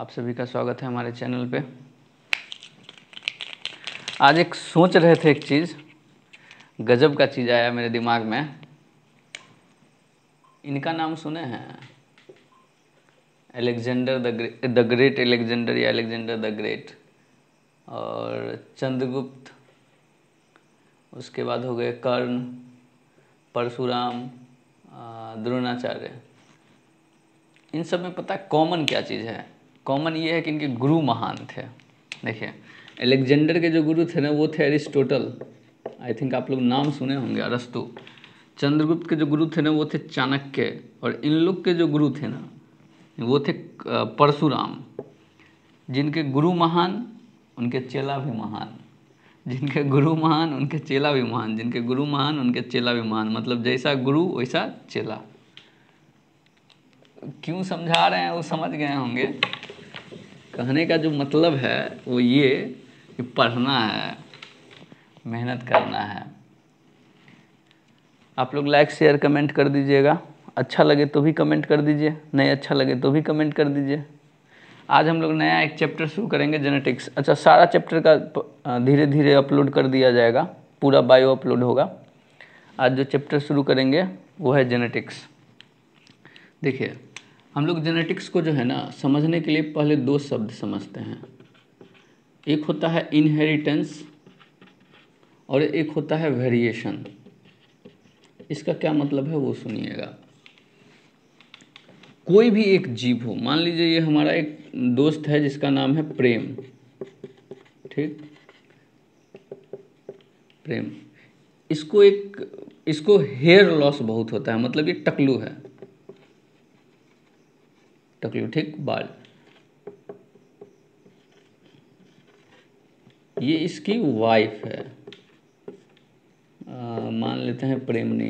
आप सभी का स्वागत है हमारे चैनल पे आज एक सोच रहे थे एक चीज़ गजब का चीज़ आया मेरे दिमाग में इनका नाम सुने हैं Alexander the great the great Alexander या एलेक्जेंडर द ग्रेट और चंद्रगुप्त उसके बाद हो गए कर्ण परशुराम द्रोणाचार्य इन सब में पता है कॉमन क्या चीज़ है कॉमन ये है कि इनके गुरु महान थे देखिए एलेक्जेंडर के जो गुरु थे ना वो थे अरिस्टोटल आई थिंक आप लोग नाम सुने होंगे अरस्तु चंद्रगुप्त के जो गुरु थे ना वो थे चाणक्य और इन लोग के जो गुरु थे ना वो थे परशुराम जिनके गुरु महान उनके चेला भी महान जिनके गुरु महान उनके चेला भी महान जिनके गुरु महान उनके चेला भी महान मतलब जैसा गुरु वैसा चेला क्यों समझा रहे हैं वो समझ गए होंगे कहने का जो मतलब है वो ये कि पढ़ना है मेहनत करना है आप लोग लाइक शेयर कमेंट कर दीजिएगा अच्छा लगे तो भी कमेंट कर दीजिए नहीं अच्छा लगे तो भी कमेंट कर दीजिए आज हम लोग नया एक चैप्टर शुरू करेंगे जेनेटिक्स अच्छा सारा चैप्टर का धीरे धीरे अपलोड कर दिया जाएगा पूरा बायो अपलोड होगा आज जो चैप्टर शुरू करेंगे वो है जेनेटिक्स देखिए हम लोग जेनेटिक्स को जो है ना समझने के लिए पहले दो शब्द समझते हैं एक होता है इनहेरिटेंस और एक होता है वेरिएशन इसका क्या मतलब है वो सुनिएगा कोई भी एक जीव हो मान लीजिए ये हमारा एक दोस्त है जिसका नाम है प्रेम ठीक प्रेम इसको एक इसको हेयर लॉस बहुत होता है मतलब ये टकलू है टक्लूथिक बाल ये इसकी वाइफ है आ, मान लेते हैं प्रेमनी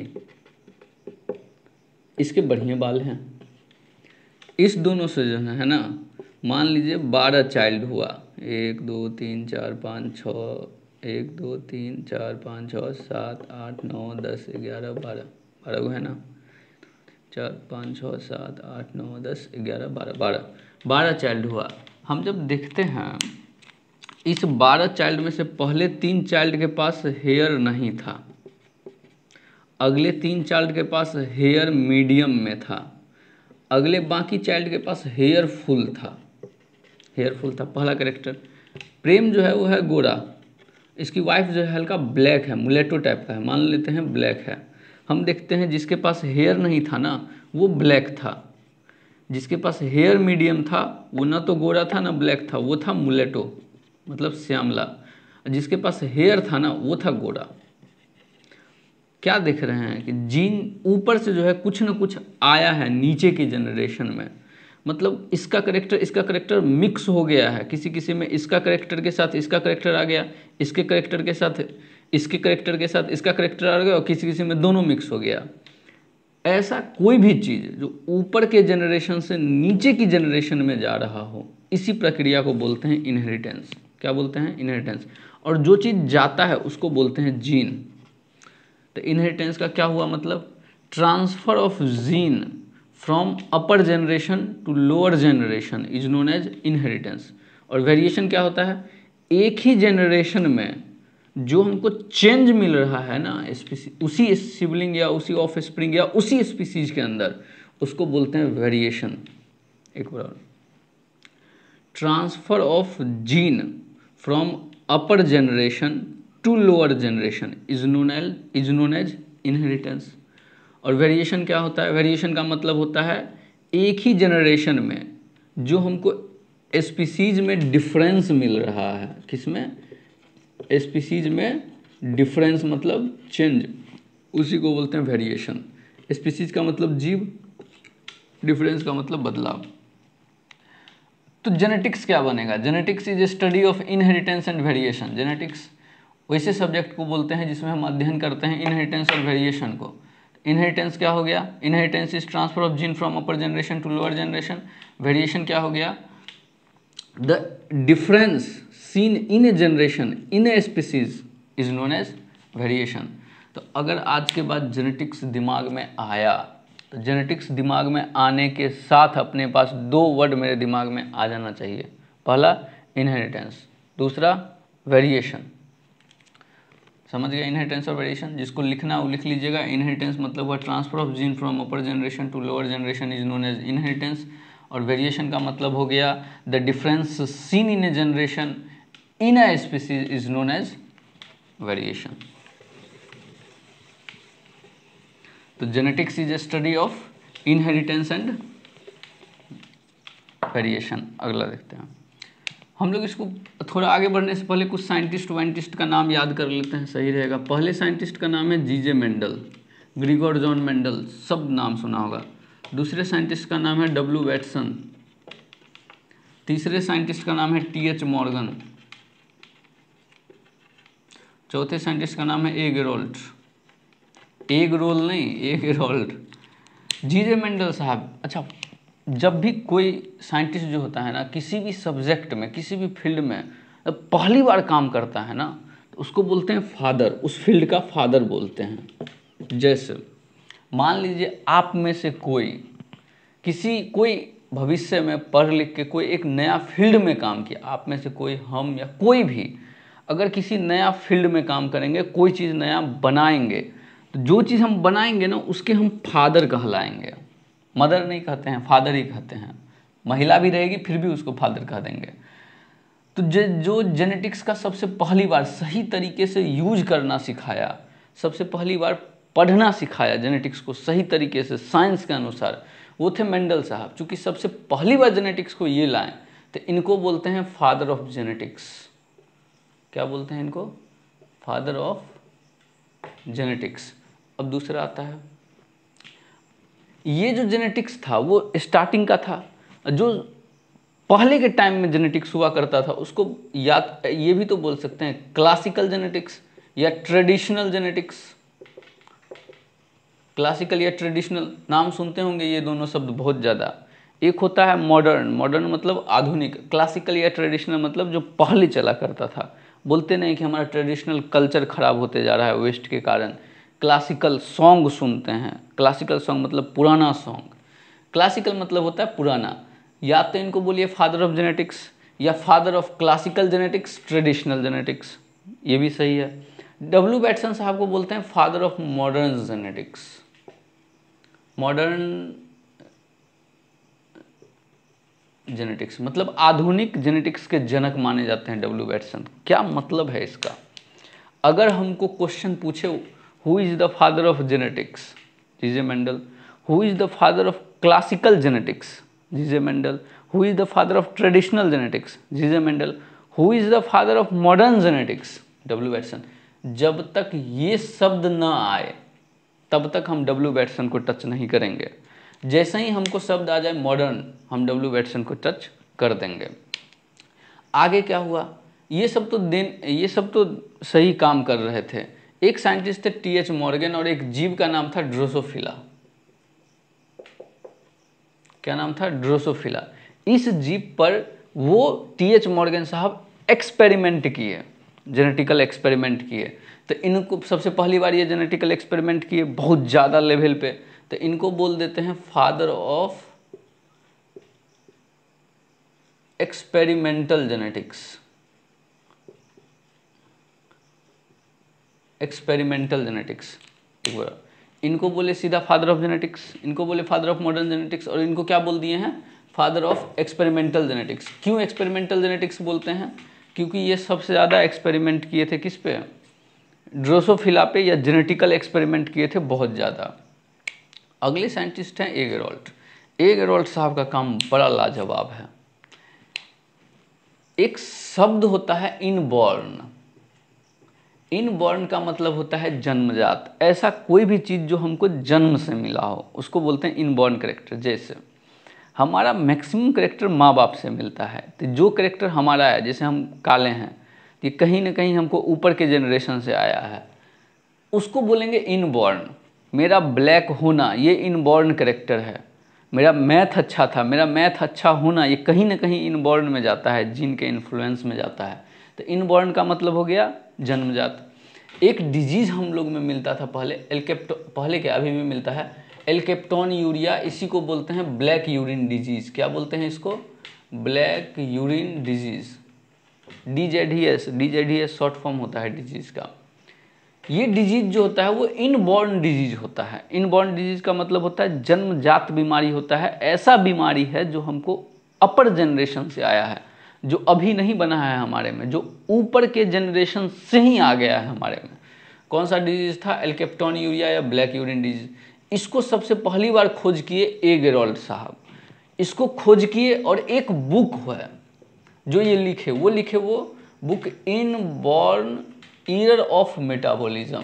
इसके बढ़िया बाल हैं इस दोनों से जो है ना मान लीजिए बारह चाइल्ड हुआ एक दो तीन चार पाँच छ एक दो तीन चार पाँच छ सात आठ नौ दस ग्यारह बारह बारह को है ना चार पाँच छः सात आठ नौ दस ग्यारह बारह बारह बारह चाइल्ड हुआ हम जब देखते हैं इस बारह चाइल्ड में से पहले तीन चाइल्ड के पास हेयर नहीं था अगले तीन चाइल्ड के पास हेयर मीडियम में था अगले बाकी चाइल्ड के पास हेयर फुल था हेयर फुल था पहला करेक्टर प्रेम जो है वो है गोरा इसकी वाइफ जो है हल्का ब्लैक है मुलेटो टाइप का है मान लेते हैं ब्लैक है हम देखते हैं जिसके पास हेयर नहीं था ना वो ब्लैक था जिसके पास हेयर मीडियम था वो ना तो गोरा था ना ब्लैक था वो था मुलेटो मतलब श्यामला जिसके पास हेयर था ना वो था गोरा क्या देख रहे हैं कि जीन ऊपर से जो है कुछ ना कुछ आया है नीचे की जनरेशन में मतलब इसका करेक्टर इसका करेक्टर मिक्स हो गया है किसी किसी में इसका करेक्टर के साथ इसका करेक्टर आ गया इसके करेक्टर के साथ इसके करेक्टर के साथ इसका करेक्टर आ गया और किसी किसी में दोनों मिक्स हो गया ऐसा कोई भी चीज़ जो ऊपर के जनरेशन से नीचे की जनरेशन में जा रहा हो इसी प्रक्रिया को बोलते हैं इनहेरिटेंस क्या बोलते हैं इनहेरिटेंस और जो चीज़ जाता है उसको बोलते हैं जीन तो इनहेरिटेंस का क्या हुआ मतलब transfer of gene from upper generation to lower generation is known as inheritance और वेरिएशन क्या होता है एक ही जनरेशन में जो हमको चेंज मिल रहा है ना उसी सिबलिंग या उसी ऑफ स्प्रिंग या उसी स्पीसीज के अंदर उसको बोलते हैं वेरिएशन एक बार transfer of gene from upper generation to lower generation is known L is known as inheritance और वेरिएशन क्या होता है वेरिएशन का मतलब होता है एक ही जनरेशन में जो हमको स्पीसीज में डिफरेंस मिल रहा है किसमें स्पीसीज में डिफरेंस मतलब चेंज उसी को बोलते हैं वेरिएशन स्पीसीज का मतलब जीव डिफरेंस का मतलब बदलाव तो जेनेटिक्स क्या बनेगा genetics is a study of inheritance and variation genetics वैसे सब्जेक्ट को बोलते हैं जिसमें हम अध्ययन करते हैं इनहेरिटेंस और वेरिएशन को इनहेरिटेंस क्या हो गया inheritance is transfer of gene from upper generation to lower generation variation क्या हो गया the difference seen in a generation in a species is known as variation तो अगर आज के बाद जेनेटिक्स दिमाग में आया तो जेनेटिक्स दिमाग में आने के साथ अपने पास दो वर्ड मेरे दिमाग में आ जाना चाहिए पहला इनहेरिटेंस दूसरा वेरिएशन समझ गया इनहेरिटेंस और वेरिएशन जिसको लिखना वो लिख लीजिएगा इनहेरिटेंस मतलब हुआ transfer of gene from upper generation to lower generation is known as inheritance और वेरिएशन का मतलब हो गया the difference seen in a generation in a species is known as variation. So genetics is a study of inheritance and variation अगला देखते हैं हम लोग इसको थोड़ा आगे बढ़ने से पहले कुछ साइंटिस्ट वाइंटिस्ट का नाम याद कर लेते हैं सही रहेगा पहले साइंटिस्ट का नाम है जीजे मेंडल ग्रीगोर जॉन मेंडल सब नाम सुना होगा दूसरे साइंटिस्ट का नाम है डब्ल्यू वेटसन तीसरे साइंटिस्ट का नाम है टी एच मॉर्गन चौथे साइंटिस्ट का नाम है एग रोल्ट एग रोल नहीं एग रोल्ट जीजे मेंडल साहब अच्छा जब भी कोई साइंटिस्ट जो होता है ना किसी भी सब्जेक्ट में किसी भी फील्ड में पहली बार काम करता है ना तो उसको बोलते हैं फादर उस फील्ड का फादर बोलते हैं जैसे मान लीजिए आप में से कोई किसी कोई भविष्य में पढ़ लिख के कोई एक नया फील्ड में काम किया आप में से कोई हम या कोई भी अगर किसी नया फील्ड में काम करेंगे कोई चीज़ नया बनाएंगे तो जो चीज़ हम बनाएंगे ना उसके हम फादर कहलाएंगे मदर नहीं कहते हैं फादर ही कहते हैं महिला भी रहेगी फिर भी उसको फादर कह देंगे तो जो जो जेनेटिक्स का सबसे पहली बार सही तरीके से यूज करना सिखाया सबसे पहली बार पढ़ना सिखाया जेनेटिक्स को सही तरीके से साइंस के अनुसार वो थे मेंडल साहब चूँकि सबसे पहली बार जेनेटिक्स को ये लाएँ तो इनको बोलते हैं फादर ऑफ जेनेटिक्स क्या बोलते हैं इनको फादर ऑफ जेनेटिक्स अब दूसरा आता है ये जो जेनेटिक्स था वो स्टार्टिंग का था जो पहले के टाइम में जेनेटिक्स हुआ करता था उसको या ये भी तो बोल सकते हैं क्लासिकल जेनेटिक्स या ट्रेडिशनल जेनेटिक्स क्लासिकल या ट्रेडिशनल नाम सुनते होंगे ये दोनों शब्द बहुत ज़्यादा एक होता है मॉडर्न मॉडर्न मतलब आधुनिक क्लासिकल या ट्रेडिशनल मतलब जो पहले चला करता था बोलते नहीं कि हमारा ट्रेडिशनल कल्चर ख़राब होते जा रहा है वेस्ट के कारण क्लासिकल सॉन्ग सुनते हैं क्लासिकल सॉन्ग मतलब पुराना सॉन्ग क्लासिकल मतलब होता है पुराना या तो इनको बोलिए फादर ऑफ जेनेटिक्स या father of classical genetics traditional genetics ये भी सही है डब्ल्यू बैटसन साहब को बोलते हैं father of modern genetics modern genetics मतलब आधुनिक जेनेटिक्स के जनक माने जाते हैं डब्ल्यू बैटसन क्या मतलब है इसका अगर हमको क्वेश्चन पूछे who is the father of genetics G J Mendel who is the father of classical genetics G J Mendel who is the father of traditional genetics G J Mendel who is the father of modern genetics W Bateson जब तक ये शब्द ना आए तब तक हम W Bateson को टच नहीं करेंगे जैसे ही हमको शब्द आ जाए मॉडर्न हम डब्ल्यू वेटसन को टच कर देंगे आगे क्या हुआ ये सब तो दिन ये सब तो सही काम कर रहे थे एक साइंटिस्ट थे टी एच मॉर्गन और एक जीव का नाम था ड्रोसोफिला क्या नाम था ड्रोसोफिला इस जीव पर वो टी एच मॉर्गन साहब एक्सपेरिमेंट किए जेनेटिकल एक्सपेरिमेंट किए तो इनको सबसे पहली बार ये जेनेटिकल एक्सपेरिमेंट किए बहुत ज़्यादा लेवल पे तो इनको बोल देते हैं father of experimental genetics experimental genetics एक बार इनको बोले सीधा फादर ऑफ जेनेटिक्स इनको बोले फादर ऑफ मॉडर्न जेनेटिक्स और इनको क्या बोल दिए हैं फादर ऑफ एक्सपेरिमेंटल जेनेटिक्स क्यों एक्सपेरिमेंटल जेनेटिक्स बोलते हैं क्योंकि ये सबसे ज़्यादा एक्सपेरिमेंट किए थे किस पे ड्रोसोफिला पे या जेनेटिकल एक्सपेरिमेंट किए थे बहुत ज़्यादा अगले साइंटिस्ट हैं एगेरोल्ट एगेरोल्ट साहब का काम बड़ा लाजवाब है एक शब्द होता है इनबॉर्न इनबॉर्न का मतलब होता है जन्मजात ऐसा कोई भी चीज़ जो हमको जन्म से मिला हो उसको बोलते हैं इनबॉर्न करेक्टर जैसे हमारा मैक्सिमम करेक्टर माँ बाप से मिलता है तो जो करेक्टर हमारा है जैसे हम काले हैं कि कहीं ना कहीं हमको ऊपर के जनरेशन से आया है उसको बोलेंगे इनबॉर्न मेरा ब्लैक होना ये इनबॉर्न करेक्टर है मेरा मैथ अच्छा था मेरा मैथ अच्छा होना ये कहीं ना कहीं इनबॉर्न में जाता है जीन के इन्फ्लुएंस में जाता है तो इनबॉर्न का मतलब हो गया जन्मजात एक डिजीज़ हम लोग में मिलता था पहले एल्केप्टो पहले क्या अभी भी मिलता है एल्केप्टॉन यूरिया इसी को बोलते हैं ब्लैक यूरिन डिजीज़ क्या बोलते हैं इसको black urine disease D Z ही एस डी जेड ही एस शॉर्ट फॉर्म होता है डिजीज़ का ये डिजीज़ जो होता है वो इनबॉर्न डिजीज़ होता है इनबॉर्न डिजीज़ का मतलब होता है जन्मजात बीमारी होता है ऐसा बीमारी है जो हमको अपर जनरेशन से आया है जो अभी नहीं बना है हमारे में जो ऊपर के जनरेशन से ही आ गया है हमारे में कौन सा डिजीज़ था एल्केप्टॉन यूरिया या ब्लैक यूरिन डिजीज़ इसको सबसे पहली बार खोज किए ए गेरोल्ड साहब इसको खोज किए और एक बुक हुआ जो ये लिखे वो लिखे वो book inborn error of metabolism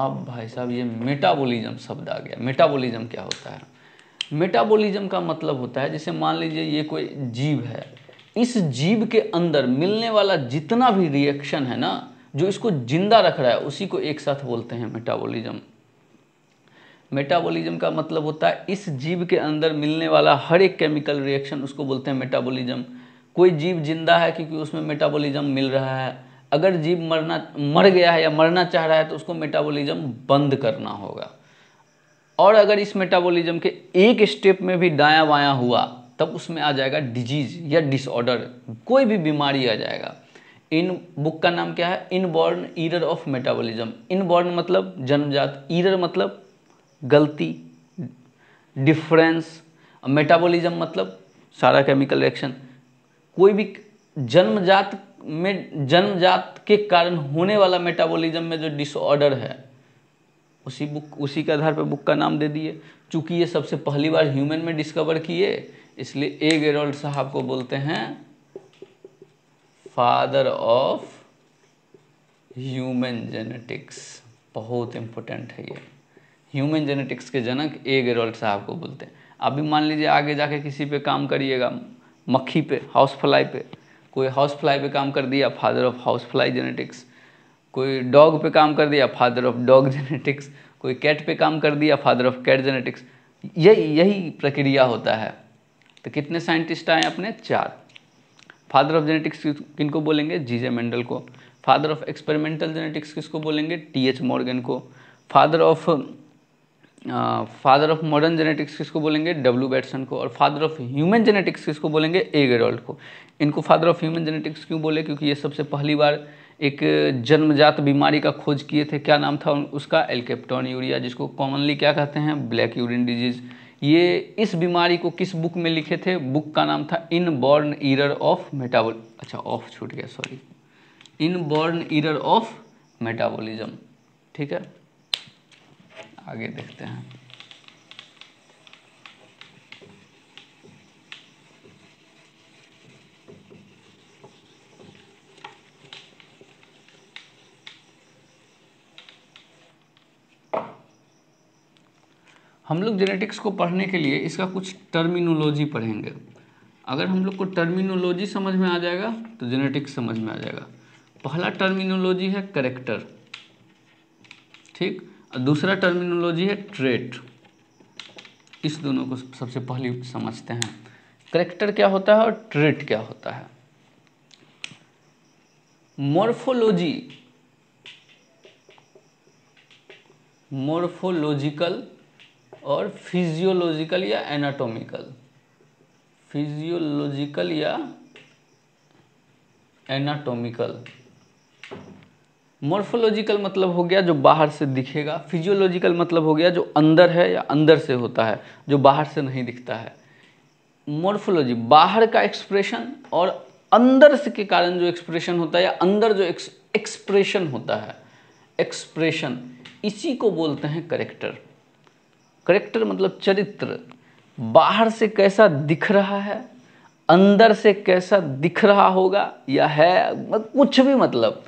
अब भाई साहब ये मेटाबॉलिज्म शब्द आ गया मेटाबॉलिज्म क्या होता है मेटाबॉलिज्म का मतलब होता है जैसे मान लीजिए ये कोई जीव है इस जीव के अंदर मिलने वाला जितना भी रिएक्शन है ना जो इसको जिंदा रख रहा है उसी को एक साथ बोलते हैं मेटाबॉलिज्म मेटाबॉलिज्म का मतलब होता है इस जीव के अंदर मिलने वाला हर एक केमिकल रिएक्शन उसको बोलते हैं मेटाबॉलिज्म कोई जीव जिंदा है क्योंकि उसमें मेटाबॉलिज्म मिल रहा है अगर जीव मरना मर गया है या मरना चाह रहा है तो उसको मेटाबॉलिज्म बंद करना होगा और अगर इस मेटाबॉलिज्म के एक स्टेप में भी दाया बाया हुआ तब उसमें आ जाएगा डिजीज या डिसऑर्डर कोई भी बीमारी आ जाएगा इन बुक का नाम क्या है inborn error of metabolism inborn मतलब जन्मजात ईरर मतलब गलती डिफरेंस मेटाबॉलिज्म मतलब सारा केमिकल रिएक्शन कोई भी जन्मजात में जन्मजात के कारण होने वाला मेटाबॉलिज्म में जो डिसऑर्डर है उसी बुक उसी के आधार पर बुक का नाम दे दिए चूंकि ये सबसे पहली बार ह्यूमन में डिस्कवर किए इसलिए ए गेरोल्ड साहब को बोलते हैं फादर ऑफ ह्यूमन जेनेटिक्स बहुत इम्पोर्टेंट है ये ह्यूमन जेनेटिक्स के जनक ए गेरोल्ड साहब को बोलते हैं अभी मान लीजिए आगे जाके किसी पे काम करिएगा मक्खी पे हाउस फ्लाई पे कोई हाउस फ्लाई पे काम कर दिया father of house fly genetics कोई डॉग पे काम कर दिया फादर ऑफ डॉग जेनेटिक्स कोई कैट पे काम कर दिया फादर ऑफ कैट जेनेटिक्स यही यही प्रक्रिया होता है तो कितने साइंटिस्ट आए अपने चार फादर ऑफ जेनेटिक्स किनको बोलेंगे जीजे मेंडल को फादर ऑफ एक्सपेरिमेंटल जेनेटिक्स किसको बोलेंगे टी एच मॉर्गन को father of father of modern genetics किसको बोलेंगे डब्ल्यू बैट्सन को और फादर ऑफ ह्यूमन जेनेटिक्स किसको बोलेंगे ए गेरोल्ड को इनको फादर ऑफ ह्यूमन जेनेटिक्स क्यों बोले क्योंकि ये सबसे पहली बार एक जन्मजात बीमारी का खोज किए थे क्या नाम था उसका एल्केप्टॉन यूरिया जिसको कॉमनली क्या कहते हैं ब्लैक यूरिन डिजीज़ ये इस बीमारी को किस बुक में लिखे थे बुक का नाम था inborn error of metabol अच्छा ऑफ छूट गया sorry inborn error of metabolism ठीक है आगे देखते हैं हम लोग जेनेटिक्स को पढ़ने के लिए इसका कुछ टर्मिनोलॉजी पढ़ेंगे अगर हम लोग को टर्मिनोलॉजी समझ में आ जाएगा तो जेनेटिक्स समझ में आ जाएगा पहला टर्मिनोलॉजी है करेक्टर ठीक दूसरा टर्मिनोलॉजी है ट्रेट इस दोनों को सबसे पहले समझते हैं करेक्टर क्या होता है और ट्रेट क्या होता है मॉर्फोलॉजी मॉर्फोलॉजिकल और फिजियोलॉजिकल या एनाटॉमिकल फिजियोलॉजिकल या एनाटॉमिकल मॉर्फोलॉजिकल मतलब हो गया जो बाहर से दिखेगा फिजियोलॉजिकल मतलब हो गया जो अंदर है या अंदर से होता है जो बाहर से नहीं दिखता है मॉर्फोलॉजी बाहर का एक्सप्रेशन और अंदर से के कारण जो एक्सप्रेशन होता है या अंदर जो एक्सप्रेशन होता है एक्सप्रेशन इसी को बोलते हैं करेक्टर करेक्टर मतलब चरित्र बाहर से कैसा दिख रहा है अंदर से कैसा दिख रहा होगा या है कुछ भी मतलब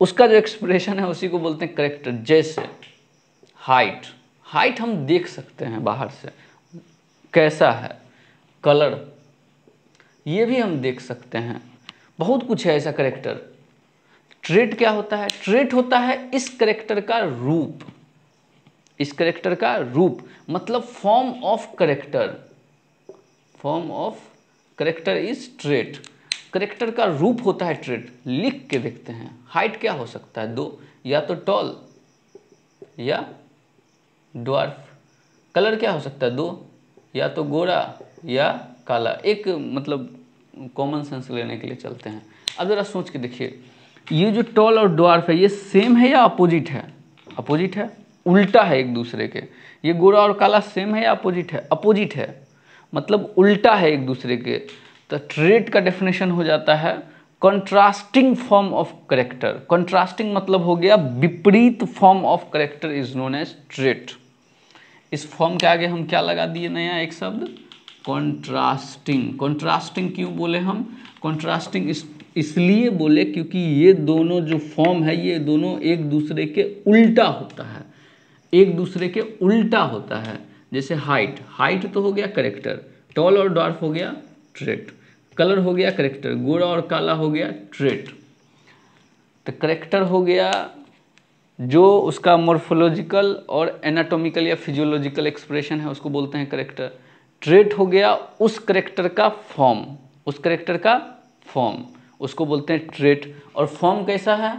उसका जो एक्सप्रेशन है उसी को बोलते हैं करेक्टर जैसे हाइट हाइट हम देख सकते हैं बाहर से कैसा है कलर ये भी हम देख सकते हैं बहुत कुछ है ऐसा करेक्टर ट्रेट क्या होता है ट्रेट होता है इस करेक्टर का रूप इस करेक्टर का रूप मतलब form of character form of character is trait character का रूप होता है ट्रेड लिख के देखते हैं हाइट क्या हो सकता है दो या तो टॉल या ड्वार्फ कलर क्या हो सकता है दो या तो गोरा या काला एक मतलब कॉमन सेंस लेने के लिए चलते हैं अब ज़रा सोच के देखिए ये जो टॉल और ड्वार्फ है ये सेम है या अपोजिट है अपोजिट है उल्टा है एक दूसरे के ये गोरा और काला सेम है या अपोजिट है अपोजिट है मतलब उल्टा है एक दूसरे के तो ट्रेट का डेफिनेशन हो जाता है contrasting form of character contrasting मतलब हो गया विपरीत form of character is known as trait इस फॉर्म के आगे हम क्या लगा दिए नया एक शब्द कंट्रास्टिंग कंट्रास्टिंग क्यों बोले हम कंट्रास्टिंग इस इसलिए बोले क्योंकि ये दोनों जो फॉर्म है ये दोनों एक दूसरे के उल्टा होता है एक दूसरे के उल्टा होता है जैसे हाइट हाइट तो हो गया करेक्टर टॉल और डॉर्फ हो गया ट्रेट कलर हो गया करेक्टर गोरा और काला हो गया ट्रेट तो करेक्टर हो गया जो उसका मोर्फोलॉजिकल और एनाटॉमिकल या फिजियोलॉजिकल एक्सप्रेशन है उसको बोलते हैं करेक्टर ट्रेट हो गया उस करेक्टर का फॉर्म उस करेक्टर का फॉर्म उसको बोलते हैं ट्रेट और फॉर्म कैसा है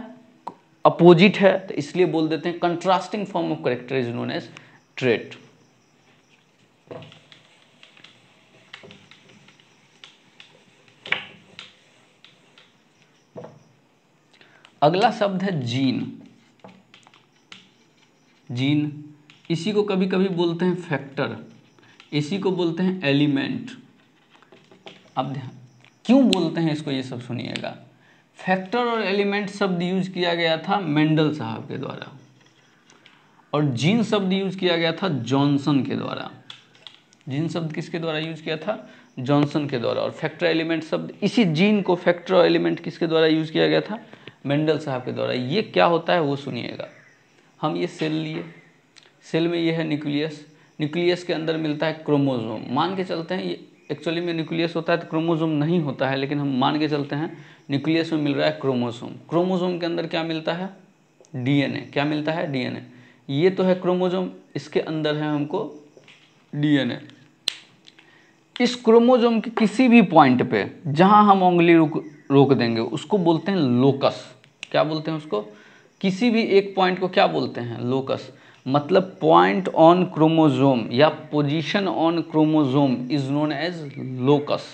अपोजिट है तो इसलिए बोल देते हैं contrasting form of character is known as trait अगला शब्द है जीन जीन इसी को कभी कभी बोलते हैं फैक्टर इसी को बोलते हैं एलिमेंट अब ध्यान क्यों बोलते हैं इसको ये सब सुनिएगा फैक्टर और एलिमेंट शब्द यूज किया गया था मेंडल साहब के द्वारा और जीन शब्द यूज किया गया था जॉनसन के द्वारा जीन शब्द किसके द्वारा यूज किया था जॉनसन के द्वारा और फैक्टर एलिमेंट शब्द इसी जीन को फैक्टर और एलिमेंट किसके द्वारा यूज किया गया था मेंडल साहब के द्वारा ये क्या होता है वो सुनिएगा हम ये सेल लिए सेल में ये है न्यूक्लियस न्यूक्लियस के अंदर मिलता है क्रोमोजोम मान के चलते हैं ये एक्चुअली में न्यूक्लियस होता है तो क्रोमोजोम नहीं होता है लेकिन हम मान के चलते हैं न्यूक्लियस में मिल रहा है क्रोमोजोम क्रोमोजोम के अंदर क्या मिलता है डीएनए क्या मिलता है डीएनए ये तो है क्रोमोजोम इसके अंदर है हमको डीएनए इस क्रोमोजोम के किसी भी पॉइंट पे जहां हम उंगली रुक रोक देंगे उसको बोलते हैं लोकस क्या बोलते हैं उसको किसी भी एक पॉइंट को क्या बोलते हैं लोकस मतलब पॉइंट ऑन क्रोमोजोम या position on chromosome is known as locus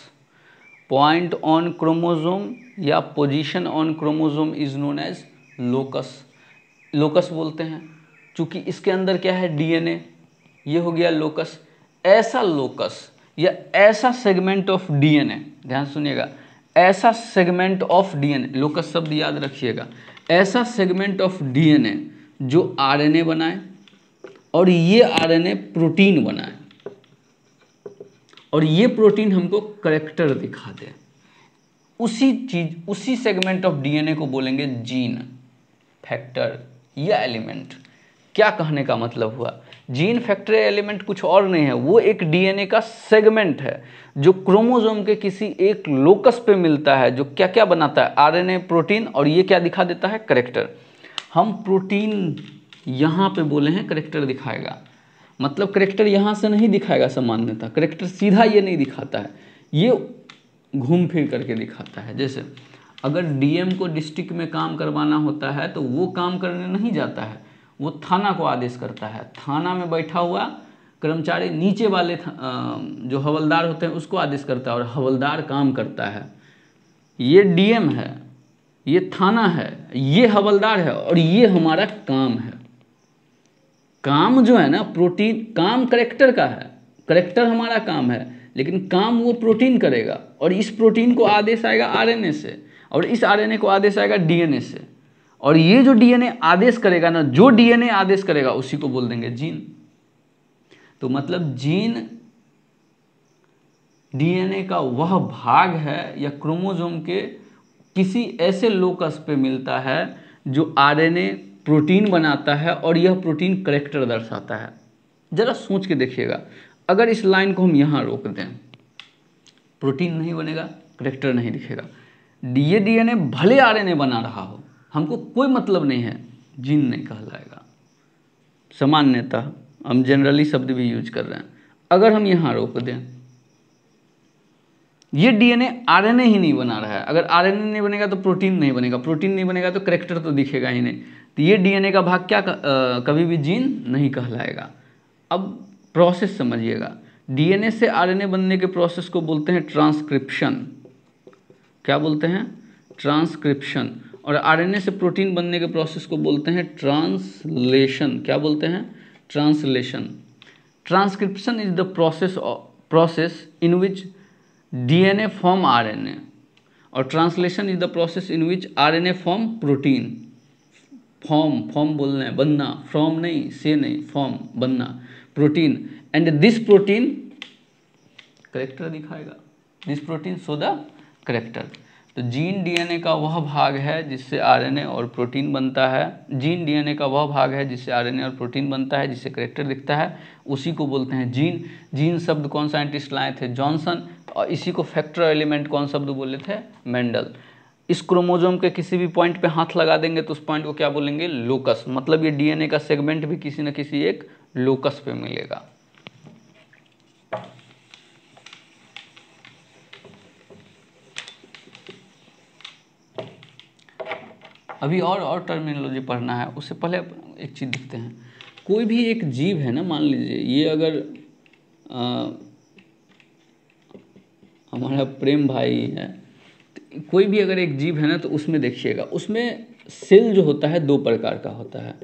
point on chromosome या position on chromosome is known as locus locus बोलते हैं क्योंकि इसके अंदर क्या है डीएनए ये हो गया लोकस ऐसा लोकस या ऐसा सेगमेंट ऑफ डीएनए ध्यान सुनिएगा ऐसा सेगमेंट ऑफ डीएनए लोकस शब्द याद रखिएगा ऐसा सेगमेंट ऑफ डीएनए जो आरएनए बनाए और ये आरएनए प्रोटीन बनाए और ये प्रोटीन हमको करेक्टर दिखा दे उसी चीज उसी सेगमेंट ऑफ डीएनए को बोलेंगे जीन फैक्टर या एलिमेंट क्या कहने का मतलब हुआ जीन फैक्ट्री एलिमेंट कुछ और नहीं है वो एक डीएनए का सेगमेंट है जो क्रोमोजोम के किसी एक लोकस पे मिलता है जो क्या क्या बनाता है आरएनए प्रोटीन और ये क्या दिखा देता है करेक्टर हम प्रोटीन यहाँ पे बोले हैं करेक्टर दिखाएगा मतलब करेक्टर यहाँ से नहीं दिखाएगा सामान्यता करेक्टर सीधा ये नहीं दिखाता है ये घूम फिर करके दिखाता है जैसे अगर डीएम को डिस्ट्रिक्ट में काम करवाना होता है तो वो काम करने नहीं जाता है वो थाना को आदेश करता है थाना में बैठा हुआ कर्मचारी नीचे वाले जो हवलदार होते हैं उसको आदेश करता है और हवलदार काम करता है ये डीएम है ये थाना है ये हवलदार है और ये हमारा काम है काम जो है ना प्रोटीन काम करेक्टर का है करेक्टर हमारा काम है लेकिन काम वो प्रोटीन करेगा और इस प्रोटीन को आदेश आएगा आरएनए से और इस आरएनए को आदेश आएगा डीएनए से और ये जो डीएनए आदेश करेगा ना जो डीएनए आदेश करेगा उसी को बोल देंगे जीन तो मतलब जीन डीएनए का वह भाग है या क्रोमोजोम के किसी ऐसे लोकस पे मिलता है जो आरएनए प्रोटीन बनाता है और यह प्रोटीन करेक्टर दर्शाता है ज़रा सोच के देखिएगा अगर इस लाइन को हम यहाँ रोक दें प्रोटीन नहीं बनेगा करेक्टर नहीं दिखेगा डीए डीएनए भले आरएनए बना रहा हो हमको कोई मतलब नहीं है जीन नहीं कहलाएगा सामान्यतः हम जनरली शब्द भी यूज कर रहे हैं अगर हम यहां रोक दें ये डीएनए आरएनए ही नहीं बना रहा है अगर आरएनए नहीं बनेगा तो प्रोटीन नहीं बनेगा प्रोटीन नहीं बनेगा तो करेक्टर तो दिखेगा ही नहीं तो ये डीएनए का भाग क्या कभी भी जीन नहीं कहलाएगा अब प्रोसेस समझिएगा डीएनए से आरएनए बनने के प्रोसेस को बोलते हैं ट्रांसक्रिप्शन क्या बोलते हैं ट्रांसक्रिप्शन और आरएनए से प्रोटीन बनने के प्रोसेस को बोलते हैं ट्रांसलेशन क्या बोलते हैं translation transcription is the process process in which DNA form RNA और translation is the process in which RNA form protein form form बोलना है बनना फ्रॉम नहीं से नहीं फॉर्म बनना protein and this protein character दिखाएगा this protein so the character तो जीन डीएनए का वह भाग है जिससे आरएनए और प्रोटीन बनता है जीन डीएनए का वह भाग है जिससे आरएनए और प्रोटीन बनता है जिससे करेक्टर दिखता है उसी को बोलते हैं जीन जीन शब्द कौन साइंटिस्ट लाए थे जॉनसन और इसी को फैक्टर एलिमेंट कौन शब्द बोले थे मेंडल इस क्रोमोजोम के किसी भी पॉइंट पे हाथ लगा देंगे तो उस पॉइंट को क्या बोलेंगे लोकस मतलब ये डीएनए का सेगमेंट भी किसी न किसी एक लोकस पे मिलेगा अभी और और टर्मिनोलॉजी पढ़ना है उससे पहले एक चीज़ देखते हैं कोई भी एक जीव है ना मान लीजिए ये अगर आ, हमारा प्रेम भाई है कोई भी अगर एक जीव है ना तो उसमें देखिएगा उसमें सेल जो होता है दो प्रकार का होता है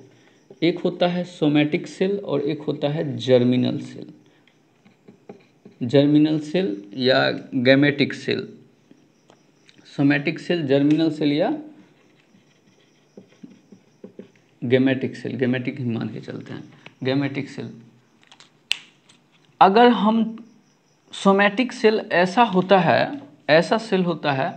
एक होता है सोमैटिक सेल और एक होता है जर्मिनल सेल जर्मिनल सेल या gametic cell somatic cell germinal cell या गेमेटिक सेल गेमेटिक ही मान के चलते हैं गेमेटिक सेल अगर हम सोमेटिक सेल ऐसा होता है ऐसा सेल होता है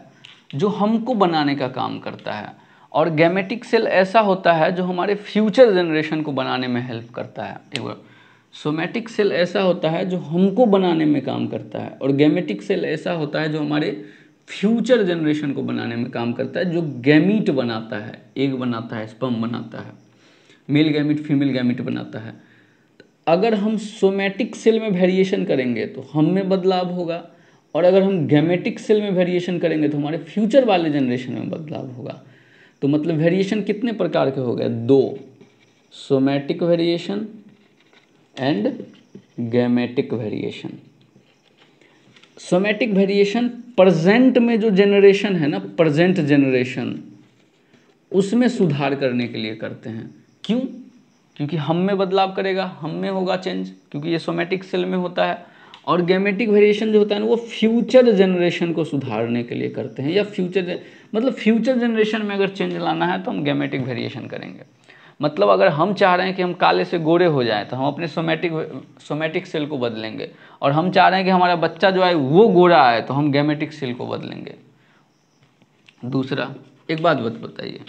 जो हमको बनाने का काम करता है और गेमेटिक सेल ऐसा होता है जो हमारे फ्यूचर जनरेशन को बनाने में हेल्प करता है एक बार सोमेटिक सेल ऐसा होता है जो हमको बनाने में काम करता है और गेमेटिक सेल ऐसा होता है जो हमारे फ्यूचर जनरेशन को बनाने में काम करता है जो गैमिट बनाता है एग बनाता है स्पम बनाता है मेल गैमिट फीमेल गैमिट बनाता है अगर हम सोमैटिक सेल में वेरिएशन करेंगे तो हम में बदलाव होगा और अगर हम गैमेटिक सेल में वेरिएशन करेंगे तो हमारे फ्यूचर वाले जनरेशन में बदलाव होगा तो मतलब वेरिएशन कितने प्रकार के हो गए दो somatic variation and gametic variation somatic variation present में जो जनरेशन है ना प्रजेंट जनरेशन उसमें सुधार करने के लिए करते हैं क्यों क्योंकि हम में बदलाव करेगा हम में होगा चेंज क्योंकि ये सोमेटिक सेल में होता है और गैमेटिक वेरिएशन जो होता है ना वो फ्यूचर जनरेशन को सुधारने के लिए करते हैं या फ्यूचर मतलब फ्यूचर जनरेशन में अगर चेंज लाना है तो हम गैमेटिक वेरिएशन करेंगे मतलब अगर हम चाह रहे हैं कि हम काले से गोरे हो जाएं तो हम अपने सोमेटिक सोमेटिक सेल को बदलेंगे और हम चाह रहे हैं कि हमारा बच्चा जो है वो गोरा आए तो हम गैमेटिक सेल को बदलेंगे दूसरा एक बात बत बताइए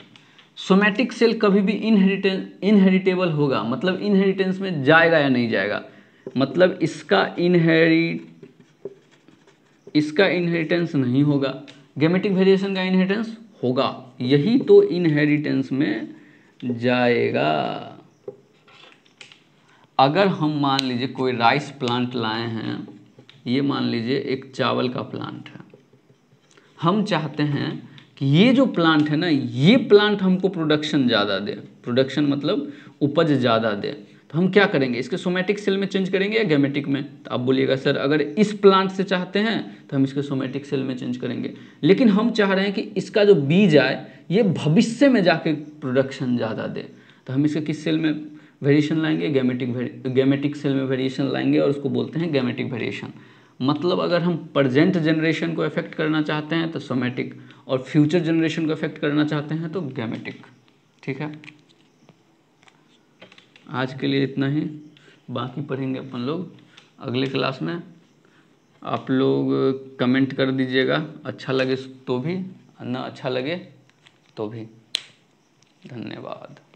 सोमेटिक सेल कभी भी इनहेरिटें इनहेरिटेबल होगा मतलब इनहेरिटेंस में जाएगा या नहीं जाएगा मतलब इसका इनहेरिट इसका इनहेरिटेंस नहीं होगा गेमेटिक वेरिएशन का इनहेरिटेंस होगा यही तो इनहेरिटेंस में जाएगा अगर हम मान लीजिए कोई राइस प्लांट लाए हैं ये मान लीजिए एक चावल का प्लांट है हम चाहते हैं कि ये जो प्लांट है ना ये प्लांट हमको प्रोडक्शन ज़्यादा दे प्रोडक्शन मतलब उपज ज़्यादा दे तो हम क्या करेंगे इसके सोमेटिक सेल में चेंज करेंगे या गैमेटिक में तो आप बोलिएगा सर अगर इस प्लांट से चाहते हैं तो हम इसके सोमेटिक सेल में चेंज करेंगे लेकिन हम चाह रहे हैं कि इसका जो बीज आए ये भविष्य में जाके प्रोडक्शन ज़्यादा दे तो हम इसके किस सेल में वेरिएशन लाएंगे गैमेटिक गैमेटिक सेल में वेरिएशन लाएंगे और उसको बोलते हैं गैमेटिक वेरिएशन मतलब अगर हम प्रजेंट जनरेशन को इफेक्ट करना चाहते हैं तो सोमेटिक और फ्यूचर जनरेशन को इफेक्ट करना चाहते हैं तो गैमेटिक ठीक है आज के लिए इतना ही बाकी पढ़ेंगे अपन लोग अगले क्लास में आप लोग कमेंट कर दीजिएगा अच्छा लगे तो भी ना अच्छा लगे तो भी धन्यवाद